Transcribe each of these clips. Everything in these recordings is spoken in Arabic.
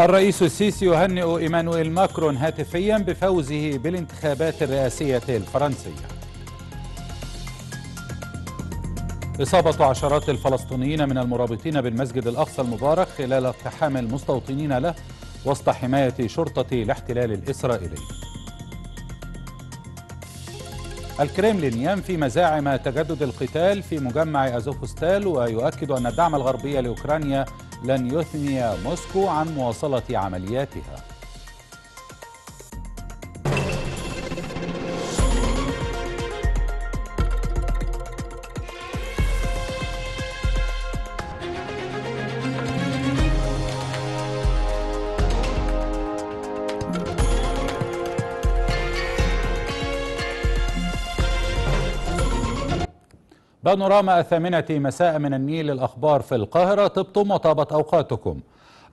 الرئيس السيسي يهنئ إيمانويل ماكرون هاتفيا بفوزه بالانتخابات الرئاسية الفرنسية إصابة عشرات الفلسطينيين من المرابطين بالمسجد الأقصى المبارك خلال اقتحام المستوطنين له وسط حماية شرطة الاحتلال الإسرائيلي الكريملين ينفي مزاعم تجدد القتال في مجمع أزوفستال ويؤكد أن الدعم الغربي لأوكرانيا لن يثني موسكو عن مواصلة عملياتها بانوراما الثامنة مساء من النيل الأخبار في القاهرة طبتم وطابت أوقاتكم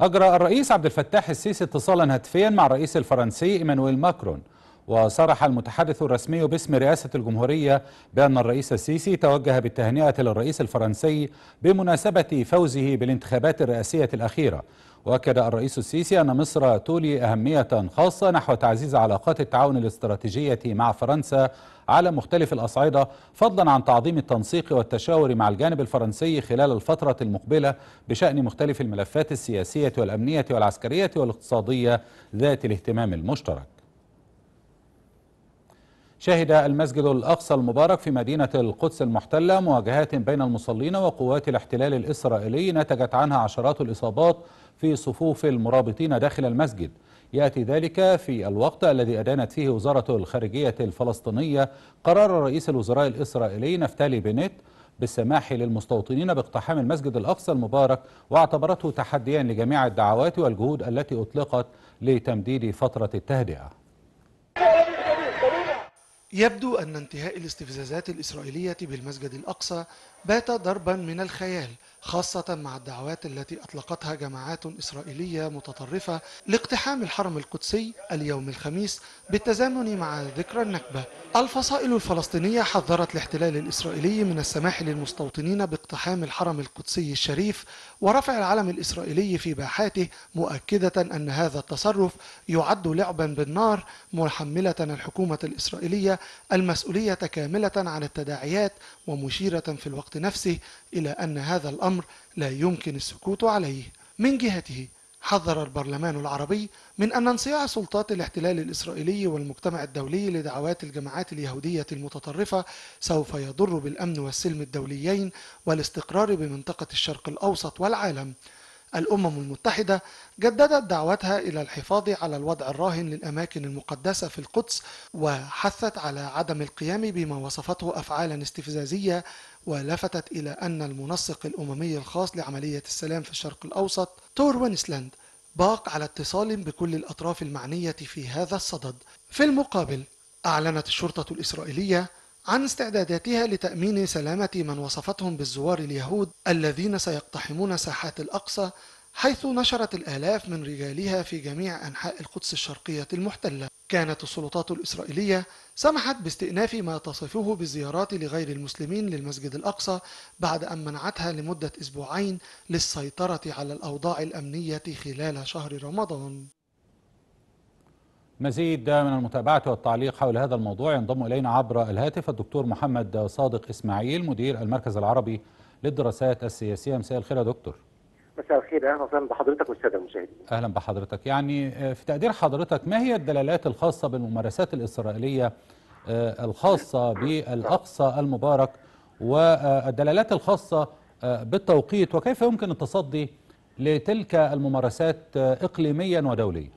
أجرى الرئيس عبد الفتاح السيسي اتصالا هاتفيا مع الرئيس الفرنسي إيمانويل ماكرون وصرح المتحدث الرسمي باسم رئاسة الجمهورية بأن الرئيس السيسي توجه بالتهنئة للرئيس الفرنسي بمناسبة فوزه بالانتخابات الرئاسية الأخيرة وأكد الرئيس السيسي أن مصر تولي أهمية خاصة نحو تعزيز علاقات التعاون الاستراتيجية مع فرنسا على مختلف الأصعدة فضلا عن تعظيم التنسيق والتشاور مع الجانب الفرنسي خلال الفترة المقبلة بشأن مختلف الملفات السياسية والأمنية والعسكرية والاقتصادية ذات الاهتمام المشترك شهد المسجد الأقصى المبارك في مدينة القدس المحتلة مواجهات بين المصلين وقوات الاحتلال الإسرائيلي نتجت عنها عشرات الإصابات في صفوف المرابطين داخل المسجد يأتي ذلك في الوقت الذي أدانت فيه وزارة الخارجية الفلسطينية قرار رئيس الوزراء الإسرائيلي نفتالي بنت بالسماح للمستوطنين باقتحام المسجد الأقصى المبارك واعتبرته تحديا لجميع الدعوات والجهود التي أطلقت لتمديد فترة التهدئة يبدو أن انتهاء الاستفزازات الإسرائيلية بالمسجد الأقصى بات ضربا من الخيال خاصة مع الدعوات التي أطلقتها جماعات إسرائيلية متطرفة لاقتحام الحرم القدسي اليوم الخميس بالتزامن مع ذكرى النكبة الفصائل الفلسطينية حذرت الاحتلال الإسرائيلي من السماح للمستوطنين باقتحام الحرم القدسي الشريف ورفع العلم الإسرائيلي في باحاته مؤكدة أن هذا التصرف يعد لعبا بالنار محملة الحكومة الإسرائيلية المسؤولية كاملة عن التداعيات ومشيرة في الوقت الوقت نفسه إلى أن هذا الأمر لا يمكن السكوت عليه من جهته حذر البرلمان العربي من أن انصياع سلطات الاحتلال الإسرائيلي والمجتمع الدولي لدعوات الجماعات اليهودية المتطرفة سوف يضر بالأمن والسلم الدوليين والاستقرار بمنطقة الشرق الأوسط والعالم الأمم المتحدة جددت دعوتها إلى الحفاظ على الوضع الراهن للأماكن المقدسة في القدس وحثت على عدم القيام بما وصفته أفعالا استفزازية ولفتت إلى أن المنسق الأممي الخاص لعملية السلام في الشرق الأوسط تور وينسلاند باق على اتصال بكل الأطراف المعنية في هذا الصدد في المقابل أعلنت الشرطة الإسرائيلية عن استعداداتها لتأمين سلامة من وصفتهم بالزوار اليهود الذين سيقتحمون ساحات الأقصى حيث نشرت الآلاف من رجالها في جميع أنحاء القدس الشرقية المحتلة كانت السلطات الإسرائيلية سمحت باستئناف ما تصفه بالزيارات لغير المسلمين للمسجد الأقصى بعد أن منعتها لمدة أسبوعين للسيطرة على الأوضاع الأمنية خلال شهر رمضان مزيد من المتابعة والتعليق حول هذا الموضوع ينضم إلينا عبر الهاتف الدكتور محمد صادق إسماعيل مدير المركز العربي للدراسات السياسية مساء الخير يا دكتور مساء الخير اهلا وسهلا بحضرتك والساده المشاهدين. اهلا بحضرتك، يعني آه، في تقدير حضرتك ما هي الدلالات الخاصه بالممارسات الاسرائيليه آه، الخاصه بالاقصى المبارك والدلالات الخاصه آه، بالتوقيت وكيف يمكن التصدي لتلك الممارسات اقليميا ودوليا؟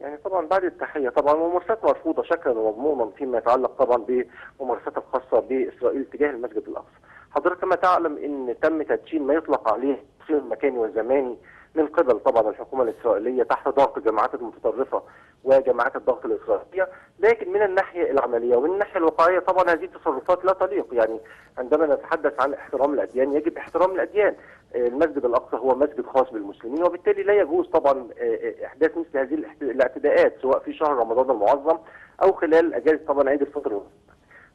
يعني طبعا بعد التحيه طبعا ممارسات مرفوضه شكلا ومضموما فيما يتعلق طبعا بممارسات الخاصه باسرائيل تجاه المسجد الاقصى. حضرتك كما تعلم ان تم تدشين ما يطلق عليه التدخين المكاني والزماني من قبل طبعا الحكومه الاسرائيليه تحت ضغط الجماعات المتطرفه وجماعات الضغط الاسرائيليه لكن من الناحيه العمليه ومن الناحيه الواقعيه طبعا هذه التصرفات لا تليق يعني عندما نتحدث عن احترام الاديان يجب احترام الاديان المسجد الاقصى هو مسجد خاص بالمسلمين وبالتالي لا يجوز طبعا آه، آه، احداث مثل هذه الاعتداءات سواء في شهر رمضان المعظم او خلال اجازه طبعا عيد الفطر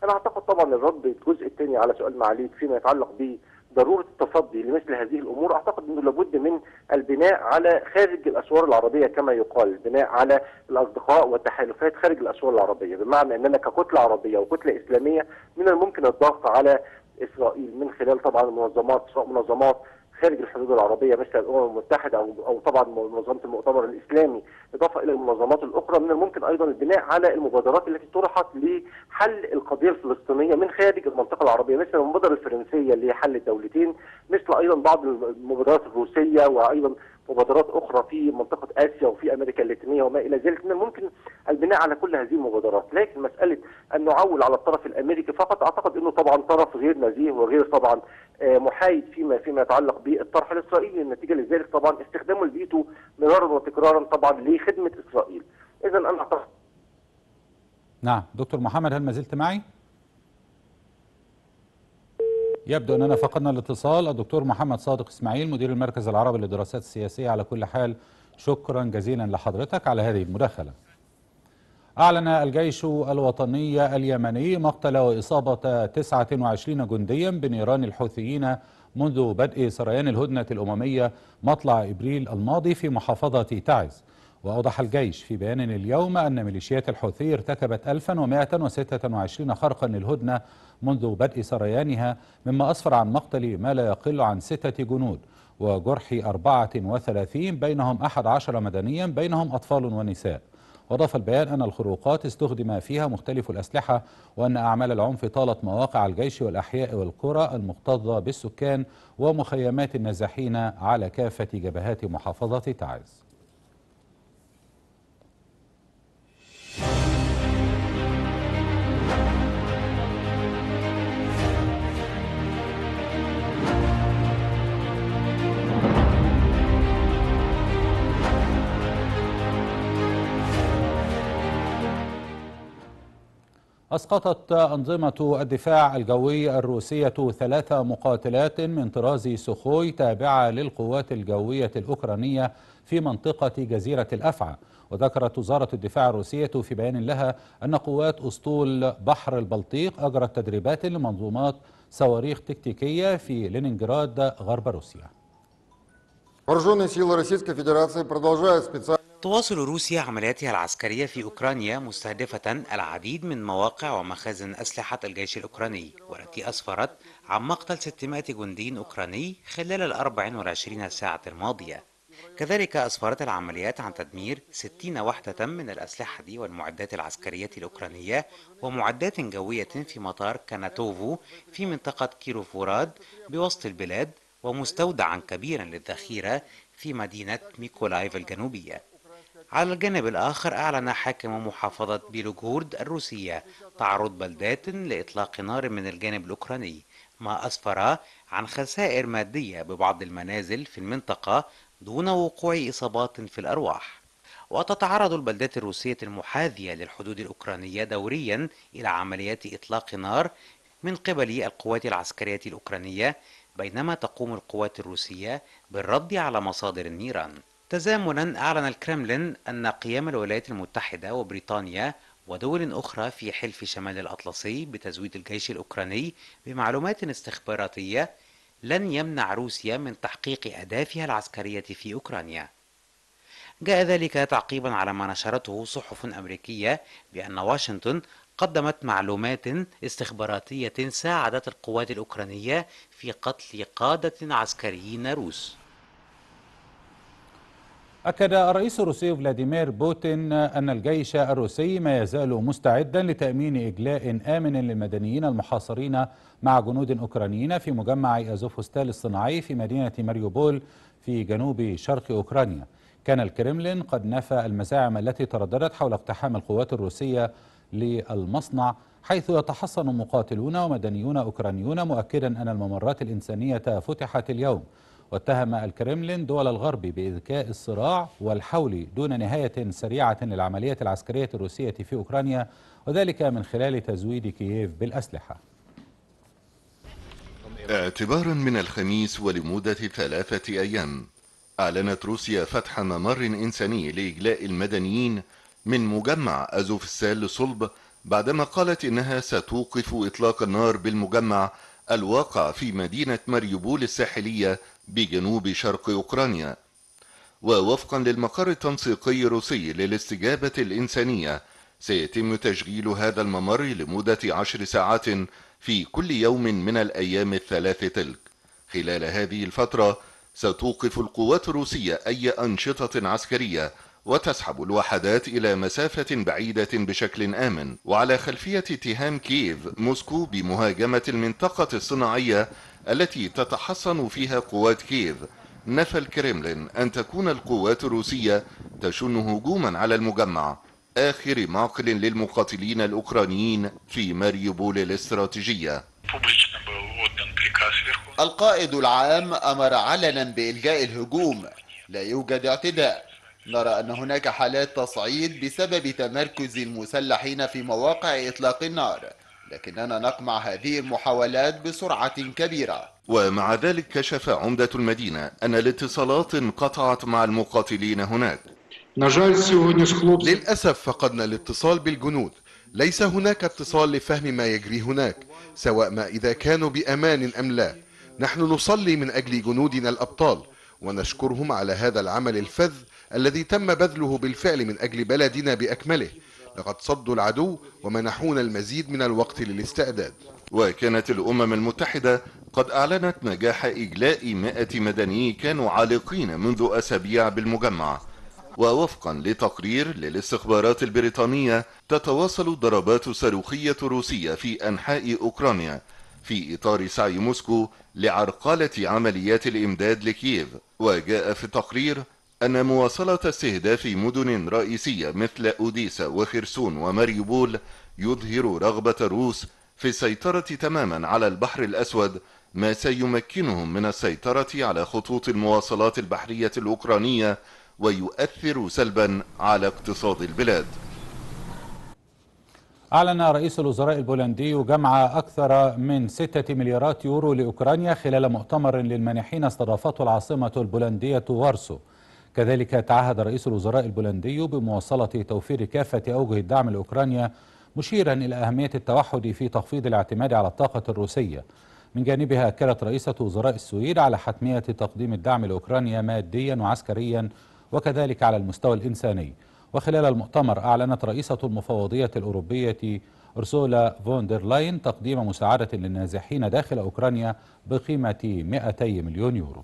انا اعتقد طبعا الرد الجزء الثاني على سؤال معاليك فيما يتعلق ب ضروره التصدي لمثل هذه الامور اعتقد انه لابد من البناء على خارج الاسوار العربيه كما يقال، البناء على الاصدقاء والتحالفات خارج الاسوار العربيه، بمعنى اننا ككتله عربيه وكتله اسلاميه من الممكن الضغط على اسرائيل من خلال طبعا المنظمات سواء منظمات خارج الحدود العربيه مثل الامم المتحده او او طبعا منظمه المؤتمر الاسلامي اضافه الى المنظمات الاخرى من الممكن ايضا البناء على المبادرات التي طرحت لحل القضيه الفلسطينيه من خارج المنطقه العربيه مثل المبادره الفرنسيه لحل الدولتين مثل ايضا بعض المبادرات الروسيه وايضا مبادرات اخرى في منطقه اسيا وفي امريكا اللاتينيه وما الى ذلك من الممكن البناء على كل هذه المبادرات، لكن مساله ان نعول على الطرف الامريكي فقط اعتقد انه طبعا طرف غير نزيه وغير طبعا آه، محايد فيما فيما يتعلق بالطرح الاسرائيلي، النتيجه لذلك طبعا استخدام الفيتو مرارا وتكرارا طبعا لخدمه اسرائيل. اذا انا اعتقد نعم دكتور محمد هل ما زلت معي؟ يبدو أننا فقدنا الاتصال الدكتور محمد صادق إسماعيل مدير المركز العربي للدراسات السياسية على كل حال شكرا جزيلا لحضرتك على هذه المداخلة أعلن الجيش الوطني اليمني مقتل وإصابة 29 جنديا بنيران الحوثيين منذ بدء سريان الهدنة الأممية مطلع إبريل الماضي في محافظة تعز وأوضح الجيش في بيان اليوم أن ميليشيات الحوثي ارتكبت 1126 خرقا للهدنة منذ بدء سريانها مما أسفر عن مقتل ما لا يقل عن ستة جنود وجرح 34 بينهم 11 مدنيا بينهم أطفال ونساء وأضاف البيان أن الخروقات استخدم فيها مختلف الأسلحة وأن أعمال العنف طالت مواقع الجيش والأحياء والقرى المكتظة بالسكان ومخيمات النازحين على كافة جبهات محافظة تعز أسقطت أنظمة الدفاع الجوي الروسية ثلاث مقاتلات من طراز سخوي تابعة للقوات الجوية الأوكرانية في منطقة جزيرة الأفعى وذكرت وزارة الدفاع الروسية في بيان لها أن قوات أسطول بحر البلطيق أجرت تدريبات لمنظومات صواريخ تكتيكية في لينينجراد غرب روسيا. تواصل روسيا عملياتها العسكرية في أوكرانيا مستهدفة العديد من مواقع ومخازن أسلحة الجيش الأوكراني والتي أسفرت عن مقتل 600 جندي أوكراني خلال ال 24 ساعة الماضية كذلك أسفرت العمليات عن تدمير 60 وحدة من الأسلحة دي والمعدات العسكرية الأوكرانية ومعدات جوية في مطار كاناتوفو في منطقة كيروفوراد بوسط البلاد ومستودعا كبيرا للذخيرة في مدينة ميكولايف الجنوبية على الجانب الآخر أعلن حاكم محافظة بيلوغورد الروسية تعرض بلدات لإطلاق نار من الجانب الأوكراني ما أسفر عن خسائر مادية ببعض المنازل في المنطقة دون وقوع إصابات في الأرواح وتتعرض البلدات الروسية المحاذية للحدود الأوكرانية دوريا إلى عمليات إطلاق نار من قبل القوات العسكرية الأوكرانية بينما تقوم القوات الروسية بالرد على مصادر النيران تزامنا أعلن الكرملين أن قيام الولايات المتحدة وبريطانيا ودول أخرى في حلف شمال الأطلسي بتزويد الجيش الأوكراني بمعلومات استخباراتية لن يمنع روسيا من تحقيق أهدافها العسكرية في أوكرانيا. جاء ذلك تعقيبا على ما نشرته صحف أمريكية بأن واشنطن قدمت معلومات استخباراتية ساعدت القوات الأوكرانية في قتل قادة عسكريين روس. أكد الرئيس الروسي فلاديمير بوتين أن الجيش الروسي ما يزال مستعدا لتأمين إجلاء آمن للمدنيين المحاصرين مع جنود أوكرانيين في مجمع أزوفستال الصناعي في مدينة ماريوبول في جنوب شرق أوكرانيا كان الكرملين قد نفى المزاعم التي ترددت حول اقتحام القوات الروسية للمصنع حيث يتحصن مقاتلون ومدنيون أوكرانيون مؤكدا أن الممرات الإنسانية فتحت اليوم واتهم الكرملين دول الغرب بإذكاء الصراع والحول دون نهاية سريعة للعملية العسكرية الروسية في أوكرانيا وذلك من خلال تزويد كييف بالأسلحة اعتبارا من الخميس ولمدة ثلاثة أيام أعلنت روسيا فتح ممر إنساني لإجلاء المدنيين من مجمع أزوفستال لصلب بعدما قالت إنها ستوقف إطلاق النار بالمجمع الواقع في مدينة ماريوبول الساحلية بجنوب شرق أوكرانيا ووفقا للمقر التنسيقي الروسي للاستجابة الإنسانية سيتم تشغيل هذا الممر لمدة عشر ساعات في كل يوم من الأيام الثلاث تلك خلال هذه الفترة ستوقف القوات الروسية أي أنشطة عسكرية وتسحب الوحدات إلى مسافة بعيدة بشكل آمن وعلى خلفية اتهام كييف موسكو بمهاجمة المنطقة الصناعية التي تتحصن فيها قوات كييف نفى الكريملين أن تكون القوات الروسية تشن هجوما على المجمع آخر معقل للمقاتلين الأوكرانيين في ماريوبول الاستراتيجية القائد العام أمر علنا بإلجاء الهجوم لا يوجد اعتداء نرى أن هناك حالات تصعيد بسبب تمركز المسلحين في مواقع إطلاق النار لكننا نقمع هذه المحاولات بسرعة كبيرة ومع ذلك كشف عمدة المدينة أن الاتصالات انقطعت مع المقاتلين هناك للأسف فقدنا الاتصال بالجنود ليس هناك اتصال لفهم ما يجري هناك سواء ما إذا كانوا بأمان أم لا نحن نصلي من أجل جنودنا الأبطال ونشكرهم على هذا العمل الفذ الذي تم بذله بالفعل من أجل بلدنا بأكمله لقد صدوا العدو ومنحونا المزيد من الوقت للاستعداد وكانت الأمم المتحدة قد أعلنت نجاح إجلاء 100 مدني كانوا عالقين منذ أسابيع بالمجمع ووفقا لتقرير للاستخبارات البريطانية تتواصل الضربات الصاروخية الروسية في أنحاء أوكرانيا في إطار سعي موسكو لعرقلة عمليات الإمداد لكييف وجاء في التقرير أن مواصلة استهداف مدن رئيسية مثل أوديسا وخرسون وماريوبول يظهر رغبة الروس في السيطرة تماما على البحر الأسود ما سيمكنهم من السيطرة على خطوط المواصلات البحرية الأوكرانية ويؤثر سلبا على اقتصاد البلاد أعلن رئيس الوزراء البولندي جمع أكثر من 6 مليارات يورو لأوكرانيا خلال مؤتمر للمانحين استضافته العاصمة البولندية وارسو كذلك تعهد رئيس الوزراء البولندي بمواصلة توفير كافة أوجه الدعم لأوكرانيا مشيرا إلى أهمية التوحد في تخفيض الاعتماد على الطاقة الروسية من جانبها أكدت رئيسة وزراء السويد على حتمية تقديم الدعم لأوكرانيا ماديا وعسكريا وكذلك على المستوى الإنساني وخلال المؤتمر أعلنت رئيسة المفوضية الأوروبية أرسولا فوندرلاين لاين تقديم مساعدة للنازحين داخل أوكرانيا بقيمة 200 مليون يورو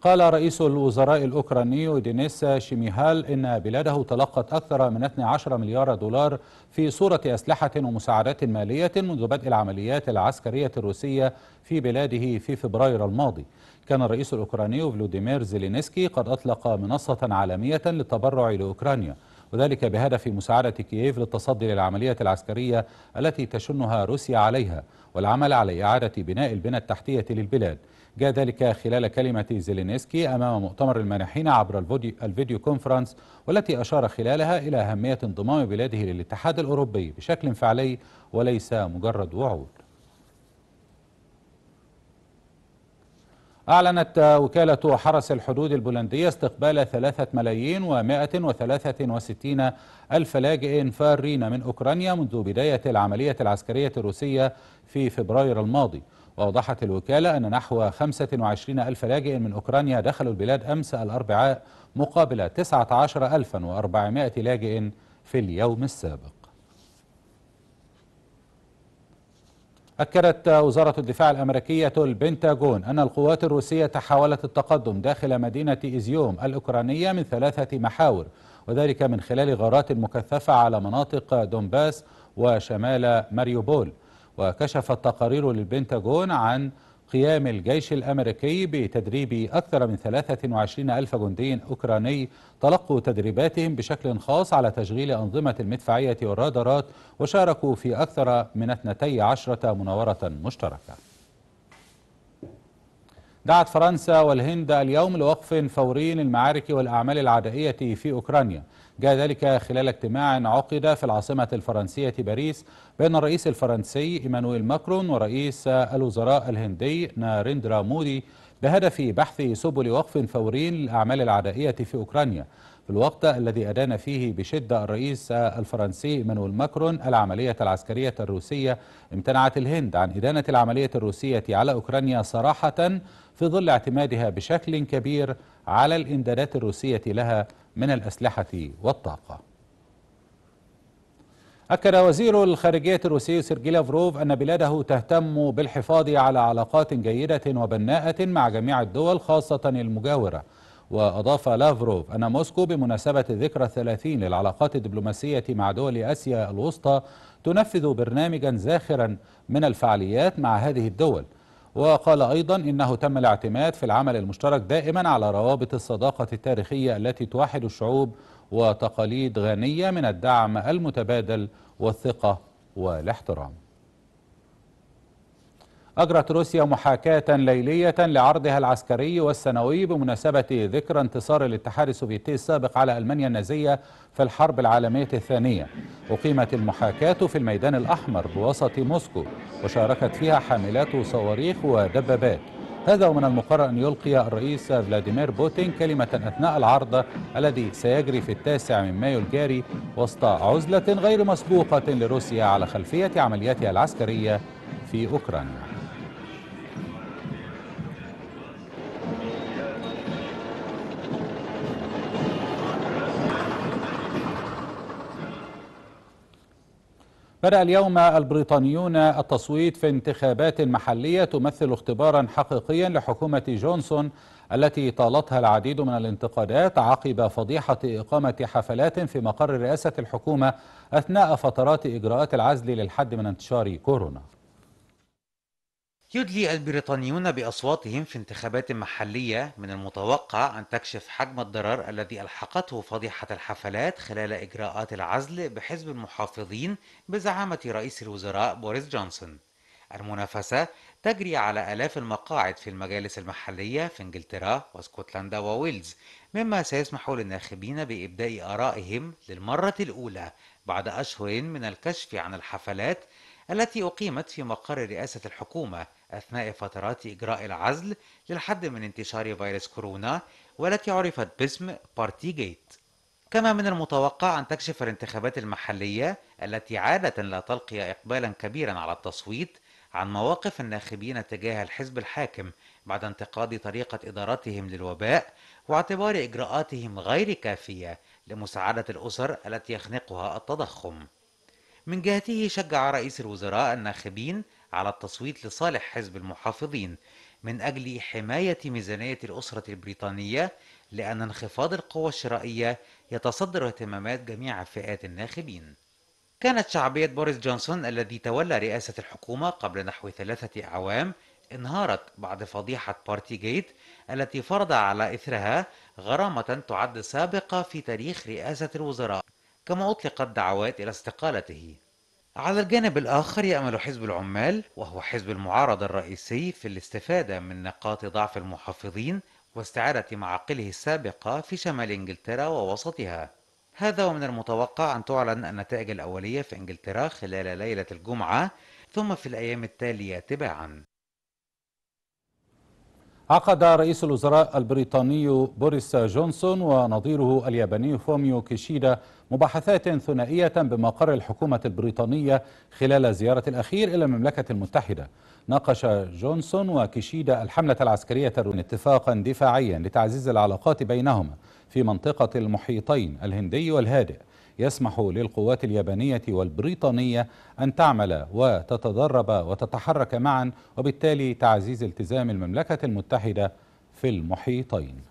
قال رئيس الوزراء الأوكراني دينيس شيميهال إن بلاده تلقت أكثر من 12 مليار دولار في صورة أسلحة ومساعدات مالية منذ بدء العمليات العسكرية الروسية في بلاده في فبراير الماضي كان الرئيس الأوكراني فلوديمير زيلينسكي قد أطلق منصة عالمية للتبرع لأوكرانيا وذلك بهدف مساعدة كييف للتصدي للعملية العسكرية التي تشنها روسيا عليها والعمل على إعادة بناء البنى التحتية للبلاد جاء ذلك خلال كلمة زيلينسكي أمام مؤتمر المانحين عبر الفيديو كونفرنس والتي أشار خلالها إلى أهمية انضمام بلاده للاتحاد الأوروبي بشكل فعلي وليس مجرد وعود أعلنت وكالة حرس الحدود البولندية استقبال ثلاثة ملايين وثلاثة وستين ألف لاجئ فارين من أوكرانيا منذ بداية العملية العسكرية الروسية في فبراير الماضي وأوضحت الوكالة أن نحو وعشرين ألف لاجئ من أوكرانيا دخلوا البلاد أمس الأربعاء مقابل عشر ألفا وأربعمائة لاجئ في اليوم السابق أكدت وزارة الدفاع الأمريكية البنتاغون أن القوات الروسية حاولت التقدم داخل مدينة إزيوم الأوكرانية من ثلاثة محاور وذلك من خلال غارات مكثفة على مناطق دونباس وشمال ماريوبول وكشفت تقارير للبنتاغون عن قيام الجيش الأمريكي بتدريب أكثر من 23 ألف جندي أوكراني تلقوا تدريباتهم بشكل خاص على تشغيل أنظمة المدفعية والرادارات وشاركوا في أكثر من 12 مناورة مشتركة دعت فرنسا والهند اليوم لوقف فوري للمعارك والأعمال العدائية في أوكرانيا جاء ذلك خلال اجتماع عقد في العاصمة الفرنسية باريس بين الرئيس الفرنسي إيمانويل ماكرون ورئيس الوزراء الهندي ناريندرا مودي بهدف بحث سبل وقف فوري للأعمال العدائية في أوكرانيا في الوقت الذي أدان فيه بشدة الرئيس الفرنسي إيمانويل ماكرون العملية العسكرية الروسية امتنعت الهند عن إدانة العملية الروسية على أوكرانيا صراحة في ظل اعتمادها بشكل كبير على الإمدادات الروسية لها من الأسلحة والطاقة أكد وزير الخارجية الروسي سيرجي لافروف أن بلاده تهتم بالحفاظ على علاقات جيدة وبناءة مع جميع الدول خاصة المجاورة وأضاف لافروف أن موسكو بمناسبة الذكرى الثلاثين للعلاقات الدبلوماسية مع دول آسيا الوسطى تنفذ برنامجا زاخرا من الفعاليات مع هذه الدول وقال أيضا إنه تم الاعتماد في العمل المشترك دائما على روابط الصداقة التاريخية التي توحد الشعوب وتقاليد غنية من الدعم المتبادل والثقة والاحترام أجرت روسيا محاكاة ليلية لعرضها العسكري والسنوي بمناسبة ذكرى انتصار الاتحاد السوفيتي السابق على ألمانيا النازية في الحرب العالمية الثانية أقيمت المحاكاة في الميدان الأحمر بوسط موسكو وشاركت فيها حاملات صواريخ ودبابات هذا ومن المقرر أن يلقي الرئيس فلاديمير بوتين كلمة أثناء العرض الذي سيجري في التاسع من مايو الجاري وسط عزلة غير مسبوقة لروسيا على خلفية عملياتها العسكرية في أوكرانيا بدأ اليوم البريطانيون التصويت في انتخابات محلية تمثل اختبارا حقيقيا لحكومة جونسون التي طالتها العديد من الانتقادات عقب فضيحة إقامة حفلات في مقر رئاسة الحكومة أثناء فترات إجراءات العزل للحد من انتشار كورونا يدلي البريطانيون بأصواتهم في انتخابات محلية من المتوقع أن تكشف حجم الضرر الذي ألحقته فضيحة الحفلات خلال إجراءات العزل بحزب المحافظين بزعامة رئيس الوزراء بوريس جونسون. المنافسة تجري على آلاف المقاعد في المجالس المحلية في إنجلترا واسكتلندا وويلز، مما سيسمح للناخبين بإبداء آرائهم للمرة الأولى بعد أشهر من الكشف عن الحفلات التي أقيمت في مقر رئاسة الحكومة أثناء فترات إجراء العزل للحد من انتشار فيروس كورونا والتي عرفت باسم بارتي جيت كما من المتوقع أن تكشف الانتخابات المحلية التي عادة لا تلقي إقبالا كبيرا على التصويت عن مواقف الناخبين تجاه الحزب الحاكم بعد انتقاد طريقة إدارتهم للوباء واعتبار إجراءاتهم غير كافية لمساعدة الأسر التي يخنقها التضخم. من جهته شجع رئيس الوزراء الناخبين على التصويت لصالح حزب المحافظين من أجل حماية ميزانية الأسرة البريطانية لأن انخفاض القوى الشرائية يتصدر اهتمامات جميع فئات الناخبين كانت شعبية بوريس جونسون الذي تولى رئاسة الحكومة قبل نحو ثلاثة أعوام انهارت بعد فضيحة بارتي جيت التي فرض على إثرها غرامة تعد سابقة في تاريخ رئاسة الوزراء كما أطلقت دعوات إلى استقالته على الجانب الآخر يأمل حزب العمال وهو حزب المعارضة الرئيسي في الاستفادة من نقاط ضعف المحافظين واستعادة معاقله السابقة في شمال إنجلترا ووسطها هذا ومن المتوقع أن تعلن النتائج الأولية في إنجلترا خلال ليلة الجمعة ثم في الأيام التالية تباعا عقد رئيس الوزراء البريطاني بوريس جونسون ونظيره الياباني فوميو كيشيدا مباحثات ثنائية بمقر الحكومة البريطانية خلال زيارة الأخير إلى المملكة المتحدة ناقش جونسون وكيشيدا الحملة العسكرية اتفاقا دفاعيا لتعزيز العلاقات بينهما في منطقة المحيطين الهندي والهادئ يسمح للقوات اليابانية والبريطانية أن تعمل وتتدرب وتتحرك معا وبالتالي تعزيز التزام المملكة المتحدة في المحيطين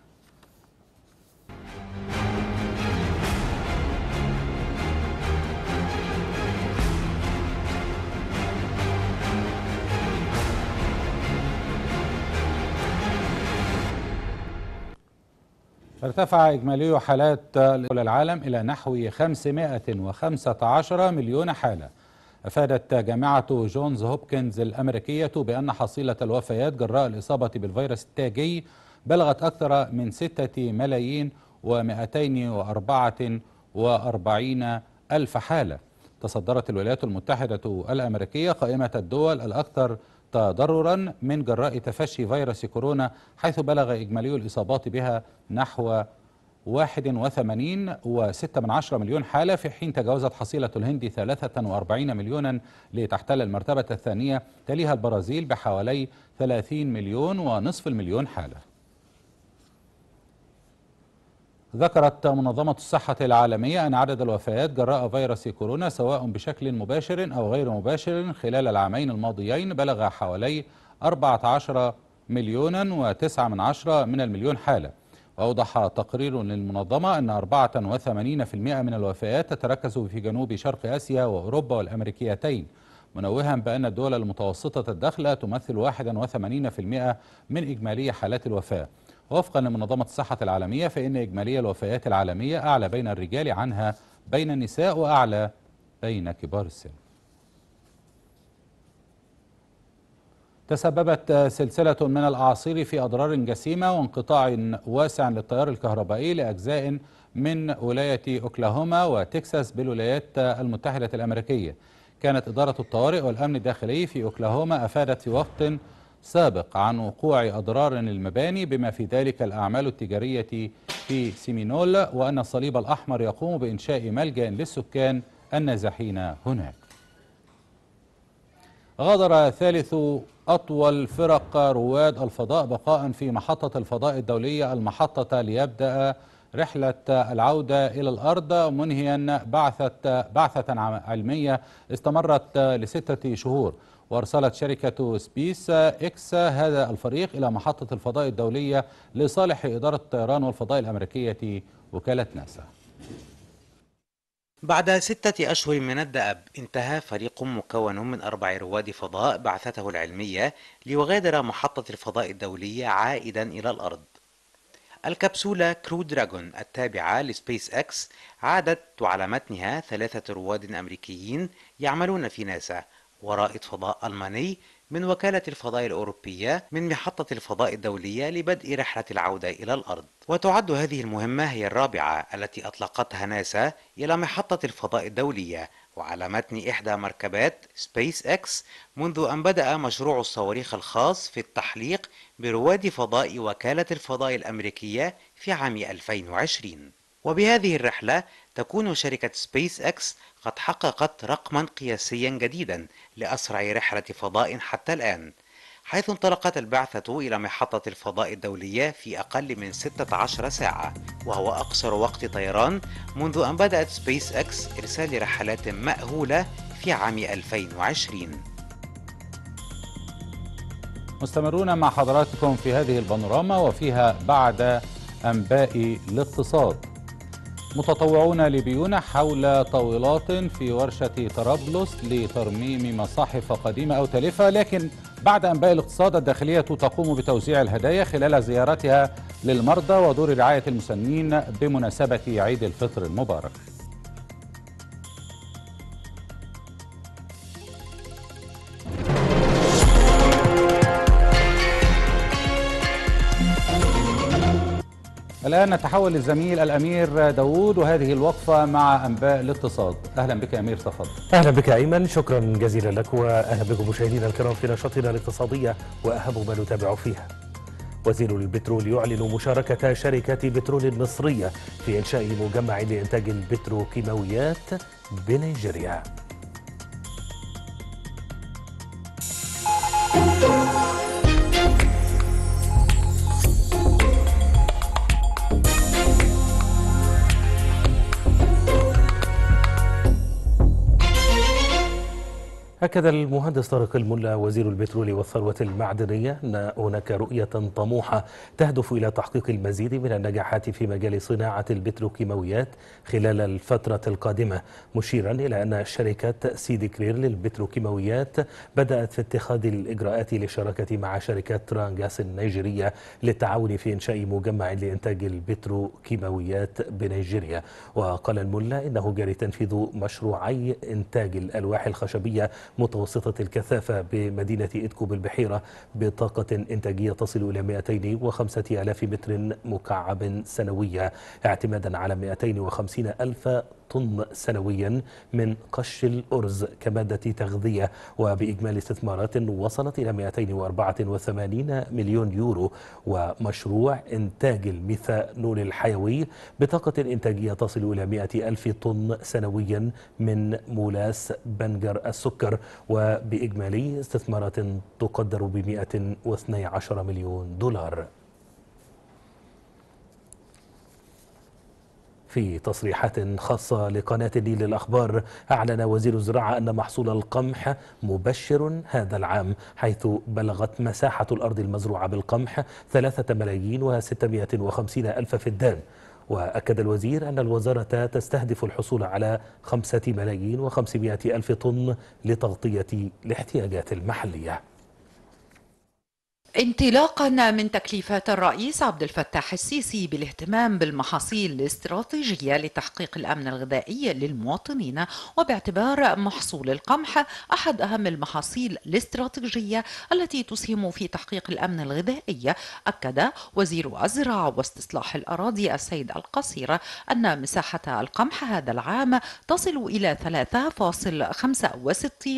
ارتفع إجمالي حالات حول العالم إلى نحو 515 مليون حالة أفادت جامعة جونز هوبكنز الأمريكية بأن حصيلة الوفيات جراء الإصابة بالفيروس التاجي بلغت أكثر من 6 ملايين و244 ألف حالة تصدرت الولايات المتحدة الأمريكية قائمة الدول الأكثر تضررا من جراء تفشي فيروس كورونا حيث بلغ إجمالي الإصابات بها نحو 81 و6 مليون حالة في حين تجاوزت حصيلة الهند 43 مليونا لتحتل المرتبة الثانية تليها البرازيل بحوالي 30 مليون ونصف المليون حالة ذكرت منظمة الصحة العالمية أن عدد الوفيات جراء فيروس كورونا سواء بشكل مباشر أو غير مباشر خلال العامين الماضيين بلغ حوالي 14 مليونا و9 من عشرة من المليون حالة وأوضح تقرير للمنظمة أن 84% من الوفيات تتركز في جنوب شرق آسيا وأوروبا والأمريكيتين منوها بأن الدول المتوسطة الدخل تمثل 81% من إجمالي حالات الوفاة وفقا لمنظمة الصحة العالمية فإن إجمالي الوفيات العالمية أعلى بين الرجال عنها بين النساء وأعلى بين كبار السن تسببت سلسلة من الأعاصير في أضرار جسيمة وانقطاع واسع للتيار الكهربائي لأجزاء من ولاية أوكلاهوما وتكساس بالولايات المتحدة الأمريكية كانت إدارة الطوارئ والأمن الداخلي في أوكلاهوما أفادت في وقت سابق عن وقوع أضرار للمباني بما في ذلك الأعمال التجارية في سيمينول وأن الصليب الأحمر يقوم بإنشاء ملجأ للسكان النازحين هناك غادر ثالث أطول فرق رواد الفضاء بقاء في محطة الفضاء الدولية المحطة ليبدأ رحلة العودة إلى الأرض منهيا بعثة, بعثة علمية استمرت لستة شهور وأرسلت شركة سبيس إكس هذا الفريق إلى محطة الفضاء الدولية لصالح إدارة الطيران والفضاء الأمريكية وكالة ناسا بعد ستة أشهر من الدأب انتهى فريق مكون من أربع رواد فضاء بعثته العلمية ليغادر محطة الفضاء الدولية عائدا إلى الأرض الكبسولة كرو دراجون التابعة لسبيس اكس عادت على متنها ثلاثة رواد أمريكيين يعملون في ناسا ورائد فضاء ألماني من وكالة الفضاء الأوروبية من محطة الفضاء الدولية لبدء رحلة العودة إلى الأرض وتعد هذه المهمة هي الرابعة التي أطلقتها ناسا إلى محطة الفضاء الدولية وعلى متن إحدى مركبات سبيس إكس منذ أن بدأ مشروع الصواريخ الخاص في التحليق برواد فضاء وكالة الفضاء الأمريكية في عام 2020 وبهذه الرحلة تكون شركة سبيس إكس قد حققت رقما قياسيا جديدا لأسرع رحلة فضاء حتى الآن حيث انطلقت البعثة إلى محطة الفضاء الدولية في أقل من 16 ساعة وهو أقصر وقت طيران منذ أن بدأت سبيس أكس إرسال رحلات مأهولة في عام 2020 مستمرون مع حضراتكم في هذه البانوراما وفيها بعد أنباء الاقتصاد متطوعون ليبيون حول طاولات في ورشة طرابلس لترميم مصاحف قديمة أو تلفة لكن بعد أنباء الاقتصاد الداخلية تقوم بتوزيع الهدايا خلال زيارتها للمرضى ودور رعاية المسنين بمناسبة عيد الفطر المبارك الآن نتحول للزميل الأمير داوود وهذه الوقفة مع أنباء الاقتصاد أهلا بك أمير صفد أهلا بك أيمن شكرا جزيلا لك وأهلا بكم مشاهدينا الكرام في نشاطنا الاقتصادية وأهم ما نتابع فيها وزير البترول يعلن مشاركة شركة بترول مصرية في إنشاء مجمع لإنتاج البتروكيماويات بنيجيريا أكد المهندس طارق الملا وزير البترول والثروة المعدنية أن هناك رؤية طموحة تهدف إلى تحقيق المزيد من النجاحات في مجال صناعة البتروكيماويات خلال الفترة القادمة مشيرا إلى أن شركة سيدي كرير للبتروكيماويات بدأت في اتخاذ الإجراءات للشراكة مع شركة ترانجاس النيجيرية للتعاون في إنشاء مجمع لإنتاج البتروكيماويات بنيجيريا وقال الملا إنه جاري تنفيذ مشروعي إنتاج الألواح الخشبية متوسطة الكثافة بمدينة إدكو بالبحيرة بطاقة إنتاجية تصل إلى 205 ألاف متر مكعب سنوية اعتمادا على 250 ألف طن سنويا من قش الأرز كمادة تغذية وبإجمالي استثمارات وصلت إلى 284 مليون يورو ومشروع إنتاج الميثانول الحيوي بطاقة إنتاجية تصل إلى 100 ألف طن سنويا من مولاس بنجر السكر وبإجمالي استثمارات تقدر ب 112 مليون دولار في تصريحات خاصة لقناة النيل للأخبار أعلن وزير الزراعة أن محصول القمح مبشر هذا العام حيث بلغت مساحة الأرض المزروعة بالقمح 3 ملايين و650 ألف فدان وأكد الوزير أن الوزارة تستهدف الحصول على 5 ملايين و500 ألف طن لتغطية الاحتياجات المحلية انطلاقا من تكليفات الرئيس عبد الفتاح السيسي بالاهتمام بالمحاصيل الاستراتيجيه لتحقيق الامن الغذائي للمواطنين وباعتبار محصول القمح احد اهم المحاصيل الاستراتيجيه التي تسهم في تحقيق الامن الغذائي اكد وزير الزراعه واستصلاح الاراضي السيد القصير ان مساحه القمح هذا العام تصل الى 3.65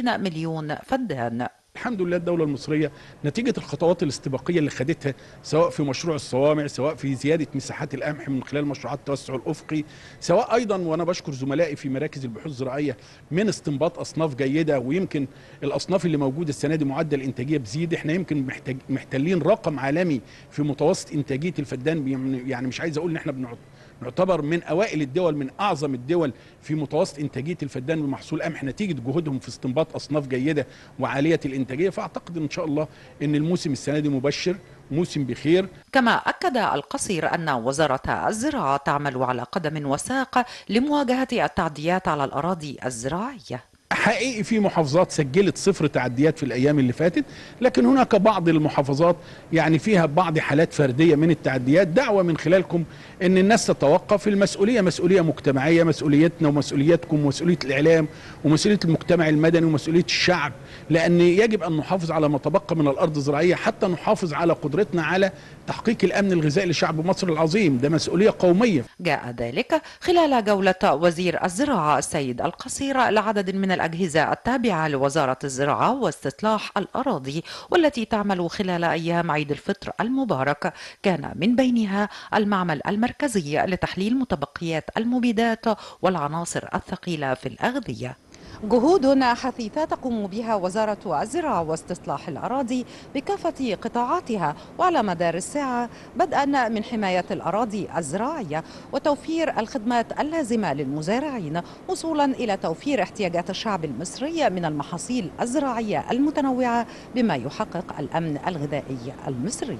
مليون فدان الحمد لله الدولة المصرية نتيجة الخطوات الاستباقية اللي خدتها سواء في مشروع الصوامع سواء في زيادة مساحات القمح من خلال مشروعات التوسع الأفقي سواء أيضا وأنا بشكر زملائي في مراكز البحوث الزراعية من استنباط أصناف جيدة ويمكن الأصناف اللي موجودة السنة دي معدل إنتاجية بزيد احنا يمكن محتاج محتلين رقم عالمي في متوسط إنتاجية الفدان يعني, يعني مش عايز أقول إن احنا بنقعد نعتبر من اوائل الدول من اعظم الدول في متوسط انتاجيه الفدان بمحصول قمح نتيجه جهودهم في استنباط اصناف جيده وعاليه الانتاجيه الانتاجيه فاعتقد ان شاء الله ان الموسم السنه دي مبشر موسم بخير كما أكد القصير أن وزارة الزراعة تعمل على قدم وساق لمواجهة التعديات على الأراضي الزراعية حقيقي في محافظات سجلت صفر تعديات في الايام اللي فاتت لكن هناك بعض المحافظات يعني فيها بعض حالات فرديه من التعديات دعوه من خلالكم ان الناس تتوقف المسؤوليه مسؤوليه مجتمعيه مسؤوليتنا ومسؤوليتكم ومسؤوليه الاعلام ومسؤوليه المجتمع المدني ومسؤوليه الشعب لان يجب ان نحافظ على ما تبقى من الارض الزراعيه حتى نحافظ على قدرتنا على تحقيق الامن الغذائي لشعب مصر العظيم ده مسؤوليه قوميه جاء ذلك خلال جوله وزير الزراعه السيد القصير لعدد من الأجهزة التابعة لوزارة الزراعة واستصلاح الأراضي والتي تعمل خلال أيام عيد الفطر المبارك كان من بينها المعمل المركزي لتحليل متبقيات المبيدات والعناصر الثقيلة في الأغذية جهود حثيثة تقوم بها وزارة الزراعة واستصلاح الأراضي بكافة قطاعاتها وعلى مدار الساعة بدءا من حماية الأراضي الزراعية وتوفير الخدمات اللازمة للمزارعين وصولا إلى توفير احتياجات الشعب المصري من المحاصيل الزراعية المتنوعة بما يحقق الأمن الغذائي المصري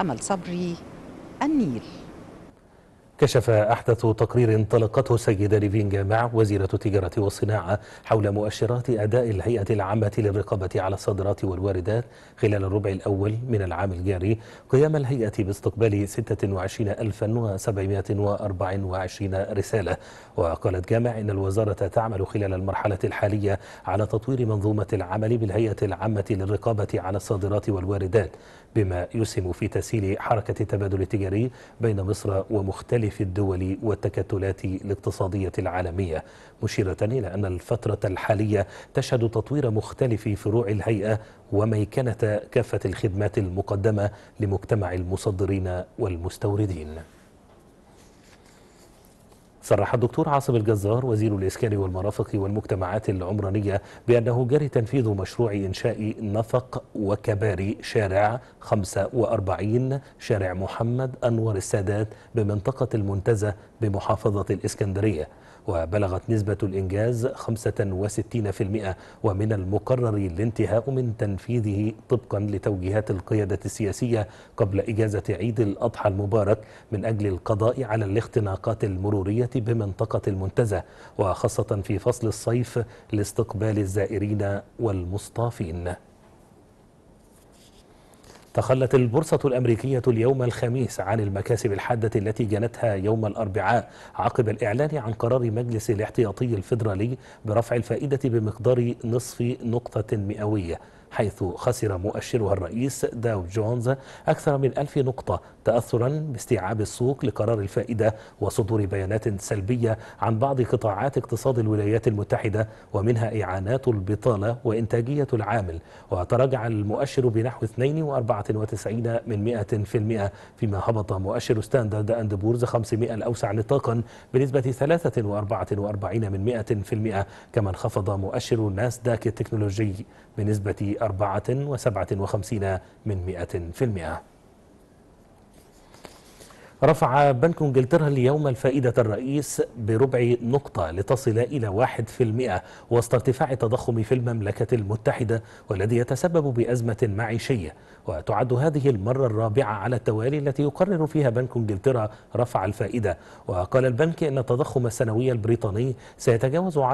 أمل صبري النيل كشف أحدث تقرير انطلقته السيدة ليفين جامع وزيرة التجارة والصناعة حول مؤشرات أداء الهيئة العامة للرقابة على الصادرات والواردات خلال الربع الأول من العام الجاري قيام الهيئة باستقبال 26724 رسالة وقالت جامع إن الوزارة تعمل خلال المرحلة الحالية على تطوير منظومة العمل بالهيئة العامة للرقابة على الصادرات والواردات بما يسهم في تسهيل حركة التبادل التجاري بين مصر ومختلف الدول والتكتلات الاقتصادية العالمية مشيرة إلى أن الفترة الحالية تشهد تطوير مختلف فروع الهيئة وميكنة كافة الخدمات المقدمة لمجتمع المصدرين والمستوردين صرح الدكتور عاصم الجزار وزير الإسكان والمرافق والمجتمعات العمرانية بأنه جري تنفيذ مشروع إنشاء نفق وكباري شارع 45 شارع محمد أنور السادات بمنطقة المنتزه بمحافظة الإسكندرية وبلغت نسبة الإنجاز 65% ومن المقرر الانتهاء من تنفيذه طبقا لتوجيهات القيادة السياسية قبل إجازة عيد الأضحى المبارك من أجل القضاء على الاختناقات المرورية بمنطقة المنتزه وخاصة في فصل الصيف لاستقبال الزائرين والمصطافين تخلت البورصة الأمريكية اليوم الخميس عن المكاسب الحادة التي جنتها يوم الأربعاء عقب الإعلان عن قرار مجلس الاحتياطي الفيدرالي برفع الفائدة بمقدار نصف نقطة مئوية حيث خسر مؤشرها الرئيس داو جونز أكثر من ألف نقطة تأثرا باستيعاب السوق لقرار الفائدة وصدور بيانات سلبية عن بعض قطاعات اقتصاد الولايات المتحدة ومنها إعانات البطالة وإنتاجية العامل وتراجع المؤشر بنحو 2.94 من 100 في فيما هبط مؤشر ستاندرد أند بورز 500 الأوسع نطاقا بنسبة 43 من 100 في كما انخفض مؤشر ناسداك التكنولوجي بنسبة أربعة وسبعة وخمسين من مئة في المئة رفع بنك انجلترا اليوم الفائدة الرئيس بربع نقطة لتصل إلى 1% وسط ارتفاع التضخم في المملكة المتحدة والذي يتسبب بأزمة معيشية وتعد هذه المرة الرابعة على التوالي التي يقرر فيها بنك انجلترا رفع الفائدة وقال البنك أن التضخم السنوي البريطاني سيتجاوز 10%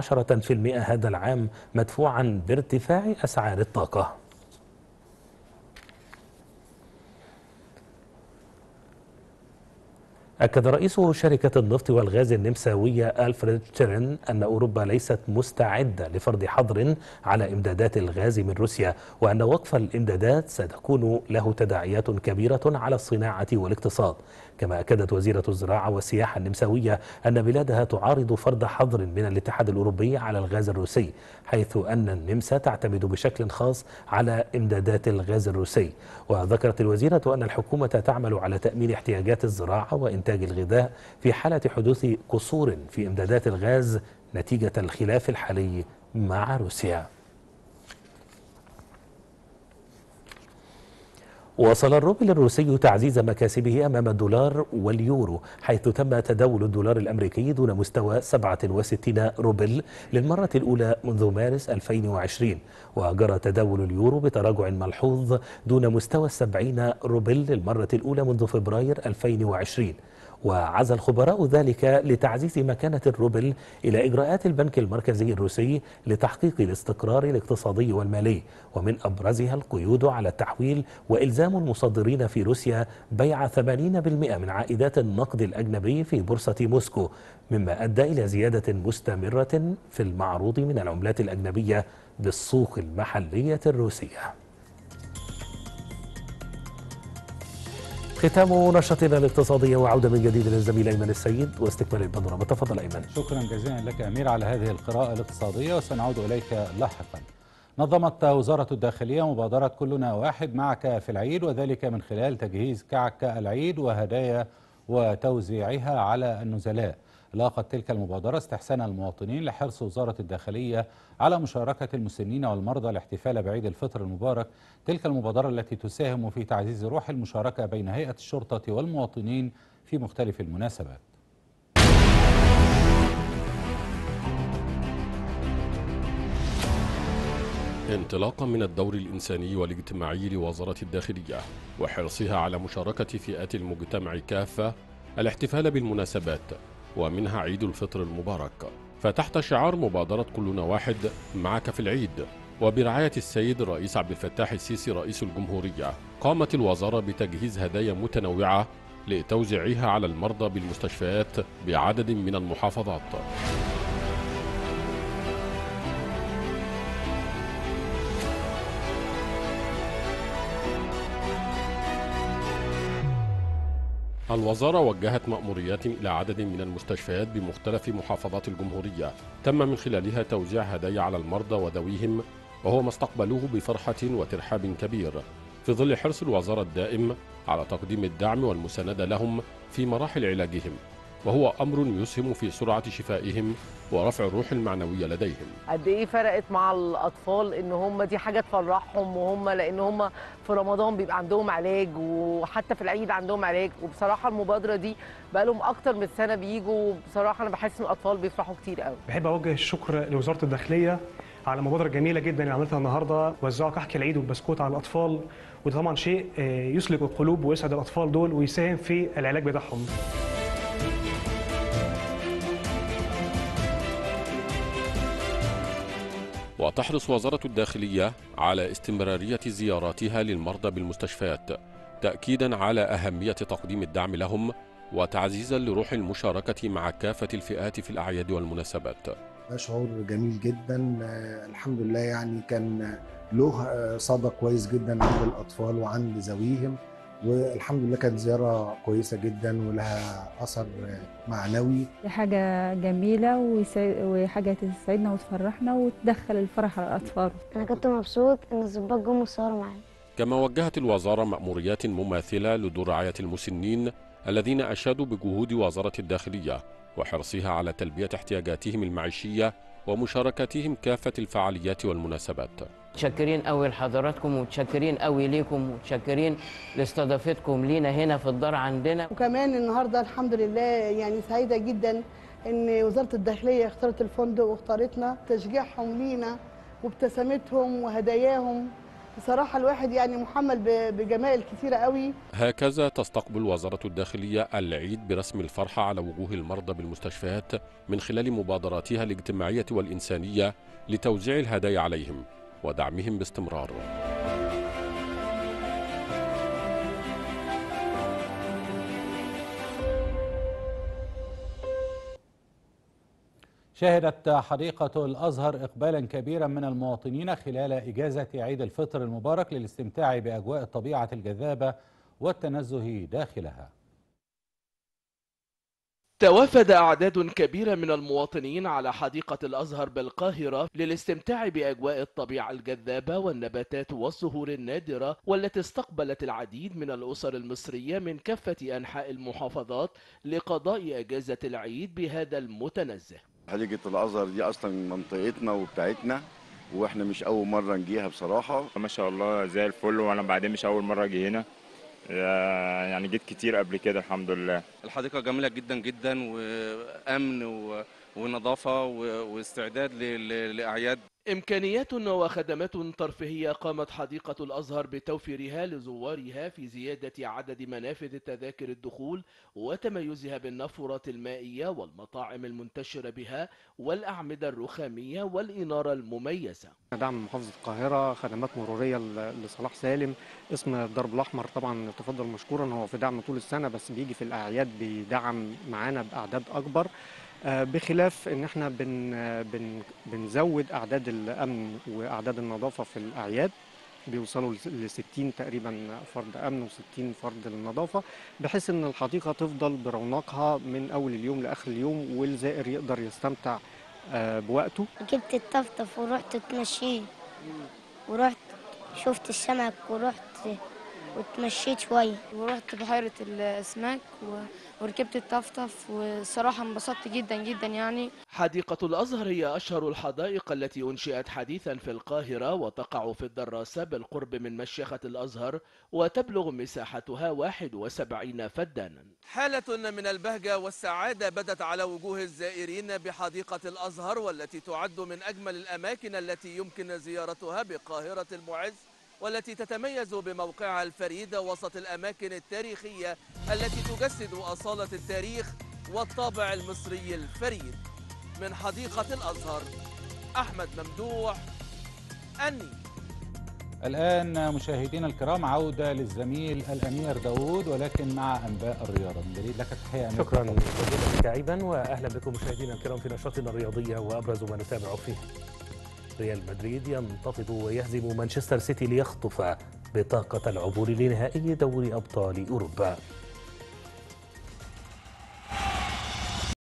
هذا العام مدفوعا بارتفاع أسعار الطاقة أكد رئيس شركة النفط والغاز النمساوية ألفريد تشيرن أن أوروبا ليست مستعدة لفرض حظر على إمدادات الغاز من روسيا وأن وقف الإمدادات ستكون له تداعيات كبيرة على الصناعة والاقتصاد كما أكدت وزيرة الزراعة والسياحة النمساوية أن بلادها تعارض فرض حظر من الاتحاد الأوروبي على الغاز الروسي حيث أن النمسا تعتمد بشكل خاص على إمدادات الغاز الروسي وذكرت الوزيرة أن الحكومة تعمل على تأمين احتياجات الزراعة وإنتاج الغذاء في حالة حدوث قصور في إمدادات الغاز نتيجة الخلاف الحالي مع روسيا واصل الروبل الروسي تعزيز مكاسبه أمام الدولار واليورو حيث تم تداول الدولار الأمريكي دون مستوى 67 روبل للمرة الأولى منذ مارس 2020 وجرى تداول اليورو بتراجع ملحوظ دون مستوى 70 روبل للمرة الأولى منذ فبراير 2020 وعزى الخبراء ذلك لتعزيز مكانة الروبل إلى إجراءات البنك المركزي الروسي لتحقيق الاستقرار الاقتصادي والمالي ومن أبرزها القيود على التحويل وإلزام المصدرين في روسيا بيع 80% من عائدات النقد الأجنبي في بورصة موسكو مما أدى إلى زيادة مستمرة في المعروض من العملات الأجنبية بالسوق المحلية الروسية ختام نشرتنا الاقتصادية وعودة من جديد للزميل أيمن السيد واستكمال البانوراما تفضل أيمن شكرا جزيلا لك أمير على هذه القراءة الاقتصادية وسنعود إليك لاحقا نظمت وزارة الداخلية مبادرة كلنا واحد معك في العيد وذلك من خلال تجهيز كعك العيد وهدايا وتوزيعها على النزلاء لاقت تلك المبادرة استحسان المواطنين لحرص وزارة الداخلية على مشاركة المسنين والمرضى الاحتفال بعيد الفطر المبارك تلك المبادرة التي تساهم في تعزيز روح المشاركة بين هيئة الشرطة والمواطنين في مختلف المناسبات انطلاقا من الدور الإنساني والاجتماعي لوزارة الداخلية وحرصها على مشاركة فئات المجتمع كافة الاحتفال بالمناسبات ومنها عيد الفطر المبارك فتحت شعار مبادرة كلنا واحد معك في العيد وبرعاية السيد الرئيس عبد الفتاح السيسي رئيس الجمهورية قامت الوزارة بتجهيز هدايا متنوعة لتوزيعها على المرضى بالمستشفيات بعدد من المحافظات الوزارة وجهت مأموريات إلى عدد من المستشفيات بمختلف محافظات الجمهورية تم من خلالها توزيع هدايا على المرضى وذويهم وهو ما استقبلوه بفرحة وترحاب كبير في ظل حرص الوزارة الدائم على تقديم الدعم والمساندة لهم في مراحل علاجهم وهو أمر يسهم في سرعة شفائهم ورفع الروح المعنوية لديهم قد إيه فرقت مع الأطفال إن هم دي حاجة تفرحهم وهم لأن هم في رمضان بيبقى عندهم علاج وحتى في العيد عندهم علاج وبصراحة المبادرة دي بقى لهم أكتر من سنة بيجوا بصراحة أنا بحس إن الأطفال بيفرحوا كتير قوي بحب أوجه الشكر لوزارة الداخلية على مبادرة جميلة جدا اللي عملتها النهارده وزعوا كحك العيد والبسكوت على الأطفال وده طبعا شيء آه، يسلك القلوب ويسعد الأطفال دول ويساهم في العلاج بتاعهم وتحرص وزارة الداخلية على استمرارية زياراتها للمرضى بالمستشفيات تأكيدا على أهمية تقديم الدعم لهم وتعزيزا لروح المشاركة مع كافة الفئات في الأعياد والمناسبات ده شعور جميل جدا الحمد لله يعني كان له صدى كويس جدا عند الأطفال وعند ذويهم والحمد لله كانت زيارة كويسة جدا ولها أثر معنوي دي حاجة جميلة وحاجة تسعدنا وتفرحنا وتدخل الفرح على الأطفال أنا كنت مبسوط إن الظباط جم وصوروا معايا كما وجهت الوزارة مأموريات مماثلة لدور رعاية المسنين الذين أشادوا بجهود وزارة الداخلية وحرصها على تلبية احتياجاتهم المعيشية ومشاركتهم كافة الفعاليات والمناسبات متشكرين قوي لحضراتكم ومتشكرين قوي ليكم ومتشكرين لاستضافتكم لينا هنا في الدار عندنا وكمان النهارده الحمد لله يعني سعيده جدا ان وزاره الداخليه اختارت الفندق واختارتنا تشجيعهم لينا وابتسامتهم وهداياهم بصراحه الواحد يعني محمل بجمال كثيره قوي هكذا تستقبل وزاره الداخليه العيد برسم الفرحه على وجوه المرضى بالمستشفيات من خلال مبادراتها الاجتماعيه والانسانيه لتوزيع الهدايا عليهم ودعمهم باستمرار شهدت حديقة الأزهر إقبالا كبيرا من المواطنين خلال إجازة عيد الفطر المبارك للاستمتاع بأجواء الطبيعة الجذابة والتنزه داخلها توافد أعداد كبيرة من المواطنين على حديقة الأزهر بالقاهرة للاستمتاع بأجواء الطبيعة الجذابة والنباتات والزهور النادرة والتي استقبلت العديد من الأسر المصرية من كافة أنحاء المحافظات لقضاء أجازة العيد بهذا المتنزه. حديقة الأزهر دي أصلا منطقتنا وبتاعتنا واحنا مش أول مرة نجيها بصراحة. ما شاء الله زي الفل وأنا بعدين مش أول مرة أجي هنا. يعني جيت كتير قبل كده الحمد لله الحديقه جميله جدا جدا وامن و ونظافه واستعداد لاعياد إمكانيات وخدمات ترفيهية قامت حديقة الأزهر بتوفيرها لزوارها في زيادة عدد منافذ تذاكر الدخول وتميزها بالنافورات المائية والمطاعم المنتشرة بها والأعمدة الرخامية والإنارة المميزة دعم محافظة القاهرة خدمات مرورية لصلاح سالم اسم الدرب الأحمر طبعا تفضل مشكورا هو في دعم طول السنة بس بيجي في الأعياد بدعم معانا بأعداد أكبر آه، بخلاف ان احنا بن آه، بن بنزود اعداد الامن واعداد النظافه في الاعياد بيوصلوا ل 60 تقريبا فرد امن و60 فرد للنظافه بحيث ان الحديقه تفضل برونقها من اول اليوم لاخر اليوم والزائر يقدر يستمتع آه، بوقته جبت الطفطف ورحت اتمشيت ورحت شفت السمك ورحت واتمشيت شويه ورحت بحيره الاسماك وركبت الطفطف وصراحه انبسطت جدا جدا يعني حديقه الازهر هي اشهر الحدائق التي انشئت حديثا في القاهره وتقع في الدراسه بالقرب من مشيخه الازهر وتبلغ مساحتها 71 فدا حاله من البهجه والسعاده بدت على وجوه الزائرين بحديقه الازهر والتي تعد من اجمل الاماكن التي يمكن زيارتها بقاهره المعز والتي تتميز بموقعها الفريد وسط الأماكن التاريخية التي تجسد أصالة التاريخ والطابع المصري الفريد من حديقة الأزهر أحمد ممدوح أني الآن مشاهدينا الكرام عودة للزميل الأمير داوود ولكن مع أنباء الرياضة من جديد لك التحية أمير شكرا جزيلا لك عيبا وأهلا بكم مشاهدينا الكرام في نشاطنا الرياضية وأبرز ما نتابع فيه ريال مدريد ينتفض ويهزم مانشستر سيتي ليخطف بطاقة العبور لنهائي دوري أبطال أوروبا